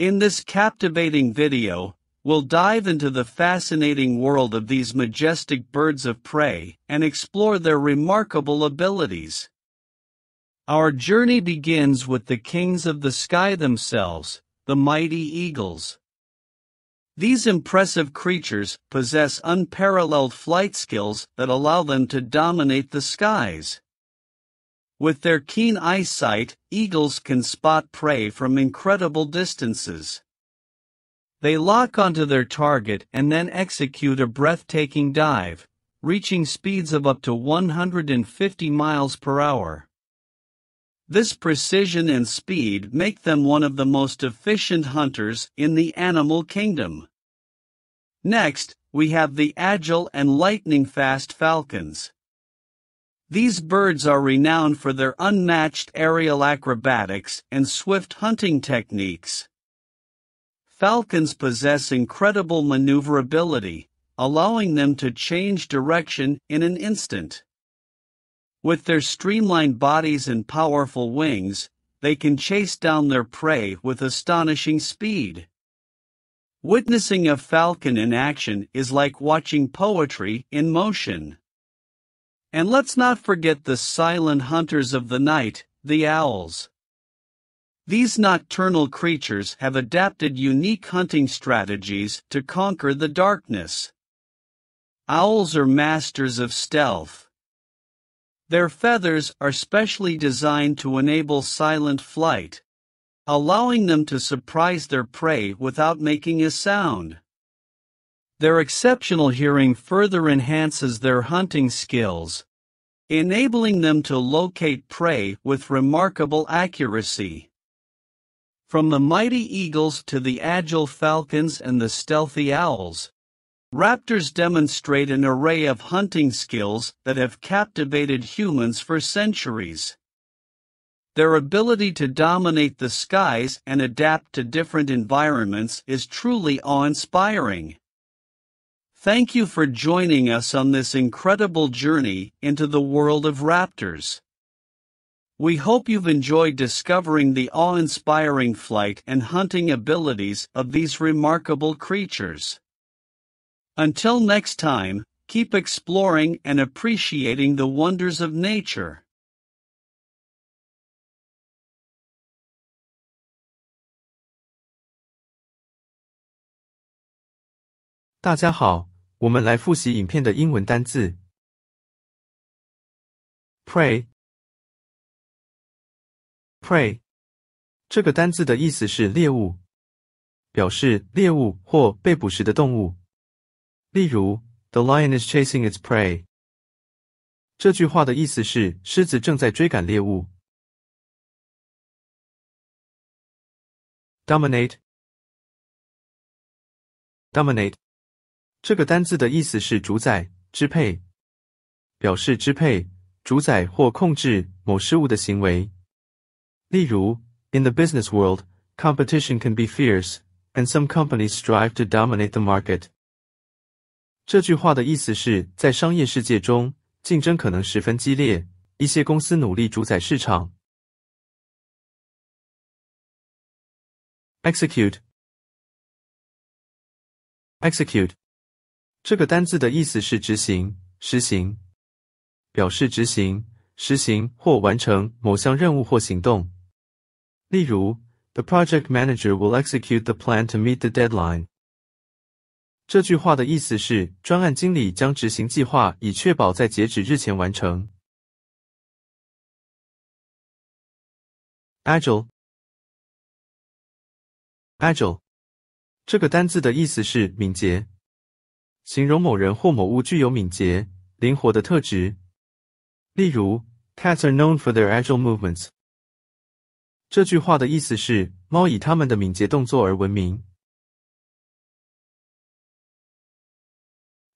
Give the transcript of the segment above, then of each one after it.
In this captivating video, we'll dive into the fascinating world of these majestic birds of prey and explore their remarkable abilities. Our journey begins with the kings of the sky themselves, the mighty eagles. These impressive creatures possess unparalleled flight skills that allow them to dominate the skies. With their keen eyesight, eagles can spot prey from incredible distances. They lock onto their target and then execute a breathtaking dive, reaching speeds of up to 150 miles per hour. This precision and speed make them one of the most efficient hunters in the animal kingdom. Next, we have the agile and lightning-fast falcons. These birds are renowned for their unmatched aerial acrobatics and swift hunting techniques. Falcons possess incredible maneuverability, allowing them to change direction in an instant. With their streamlined bodies and powerful wings, they can chase down their prey with astonishing speed. Witnessing a falcon in action is like watching poetry in motion. And let's not forget the silent hunters of the night, the owls. These nocturnal creatures have adapted unique hunting strategies to conquer the darkness. Owls are masters of stealth. Their feathers are specially designed to enable silent flight, allowing them to surprise their prey without making a sound. Their exceptional hearing further enhances their hunting skills, enabling them to locate prey with remarkable accuracy. From the mighty eagles to the agile falcons and the stealthy owls, raptors demonstrate an array of hunting skills that have captivated humans for centuries. Their ability to dominate the skies and adapt to different environments is truly awe-inspiring. Thank you for joining us on this incredible journey into the world of raptors. We hope you've enjoyed discovering the awe-inspiring flight and hunting abilities of these remarkable creatures. Until next time, keep exploring and appreciating the wonders of nature. 我们来复习影片的英文单字。pray pray 这个单字的意思是猎物，表示猎物或被捕食的动物。例如，The lion is chasing its prey。这句话的意思是狮子正在追赶猎物。dominate dominate 这个单字的意思是主宰、支配，表示支配、主宰或控制某事物的行为。例如，In the business world, competition can be fierce, and some companies strive to dominate the market. 这句话的意思是在商业世界中，竞争可能十分激烈，一些公司努力主宰市场。execute execute 这个单字的意思是执行、实行，表示执行、实行或完成某项任务或行动。例如，The project manager will execute the plan to meet the deadline。这句话的意思是，专案经理将执行计划，以确保在截止日前完成。Agile，Agile，这个单字的意思是敏捷。形容某人或某物具有敏捷、灵活的特质。例如，cats are known for their agile movements。这句话的意思是，猫以它们的敏捷动作而闻名。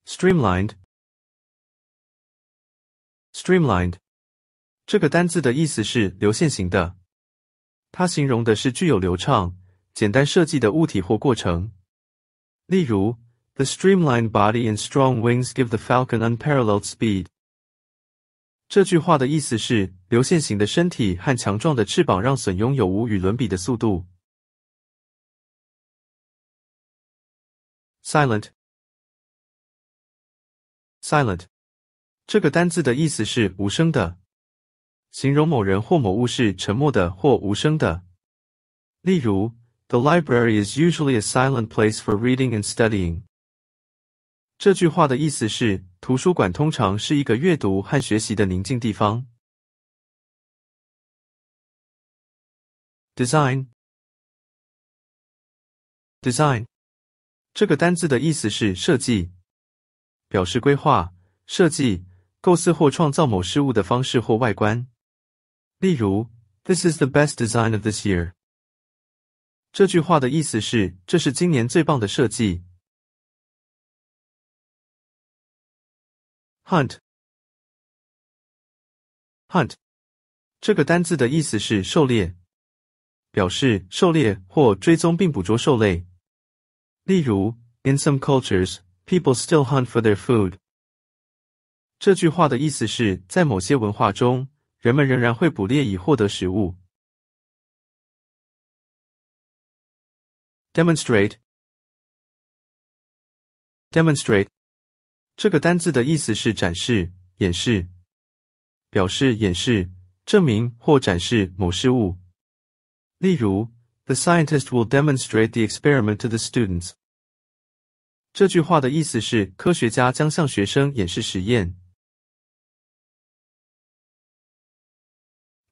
Streamlined。Streamlined 这个单字的意思是流线型的，它形容的是具有流畅、简单设计的物体或过程。例如。The streamlined body and strong wings give the falcon unparalleled speed. 这句话的意思是，流线型的身体和强壮的翅膀让隼拥有无与伦比的速度。Silent, silent，这个单字的意思是无声的，形容某人或某物是沉默的或无声的。例如，The library is usually a silent place for reading and studying. 这句话的意思是，图书馆通常是一个阅读和学习的宁静地方。Design design 这个单字的意思是设计，表示规划、设计、构思或创造某事物的方式或外观。例如，This is the best design of this year。这句话的意思是，这是今年最棒的设计。hunt hunt 这个单字的意思是狩猎，表示狩猎或追踪并捕捉兽类。例如，In some cultures, people still hunt for their food。这句话的意思是在某些文化中，人们仍然会捕猎以获得食物。Demonstrate, demonstrate 这个单字的意思是展示、演示、表示、演示、证明或展示某事物。例如，The scientist will demonstrate the experiment to the students。这句话的意思是科学家将向学生演示实验。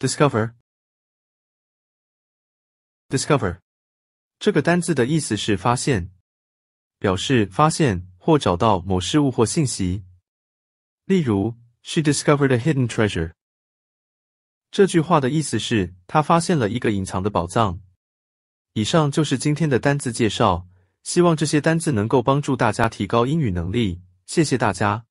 Discover，discover 这个单字的意思是发现，表示发现。或找到某事物或信息，例如 She discovered a hidden treasure。这句话的意思是她发现了一个隐藏的宝藏。以上就是今天的单字介绍，希望这些单字能够帮助大家提高英语能力。谢谢大家。